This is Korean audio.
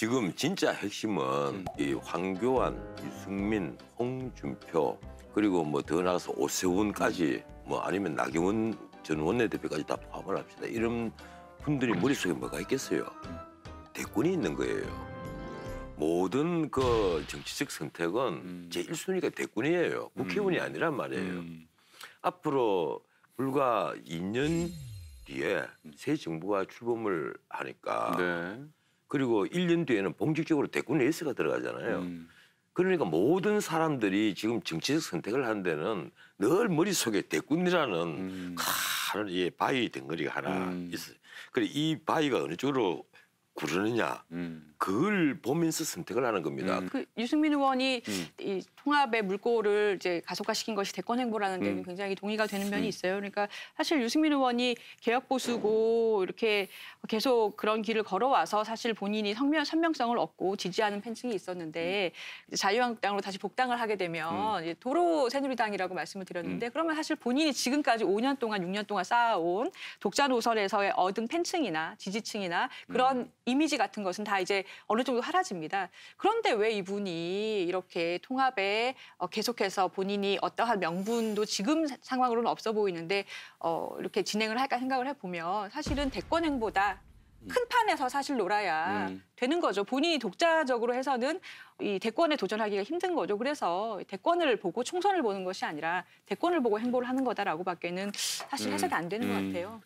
지금 진짜 핵심은 음. 이 황교안, 유승민, 홍준표 그리고 뭐 더 나가서 오세훈까지 뭐 아니면 나경원 전 원내대표까지 다 포함을 합시다. 이런 분들이 그렇죠. 머릿속에 뭐가 있겠어요? 대권이 있는 거예요. 모든 그 정치적 선택은 음. 제일순위가 대권이에요. 음. 국회의원이 음. 아니란 말이에요. 음. 앞으로 불과 2년 뒤에 새 정부가 출범을 하니까 네. 그리고 1년 뒤에는 본격적으로 대권 에이스가 들어가잖아요. 음. 그러니까 모든 사람들이 지금 정치적 선택을 하는 데는 늘 머릿속에 대권이라는 음. 가 바위 덩어리가 하나 음. 있어요. 그래 이 바위가 어느 쪽으로 구르느냐. 음. 그걸 보면서 선택을 하는 겁니다. 음. 그 유승민 의원이 음. 이 통합의 물꼬를 이제 가속화시킨 것이 대권 행보라는 데는 음. 굉장히 동의가 되는 면이 음. 있어요. 그러니까 사실 유승민 의원이 개혁 보수고 이렇게 계속 그런 길을 걸어와서 사실 본인이 선명, 선명성을 얻고 지지하는 팬층이 있었는데 음. 자유한국당으로 다시 복당을 하게 되면 음. 도로 새누리당이라고 말씀을 드렸는데 그러면 사실 본인이 지금까지 5년 동안 6년 동안 쌓아온 독자 노선에서의 얻은 팬층이나 지지층이나 그런 이미지 같은 것은 다 이제 어느 정도 사라집니다. 그런데 왜 이분이 이렇게 통합에 어, 계속해서 본인이 어떠한 명분도 지금 상황으로는 없어 보이는데 어, 이렇게 진행을 할까 생각을 해보면 사실은 대권 행보다 큰 판에서 사실 놀아야 음. 되는 거죠. 본인이 독자적으로 해서는 이 대권에 도전하기가 힘든 거죠. 그래서 대권을 보고 총선을 보는 것이 아니라 대권을 보고 행보를 하는 거다라고밖에는 사실 음. 해석이 안 되는 음. 것 같아요.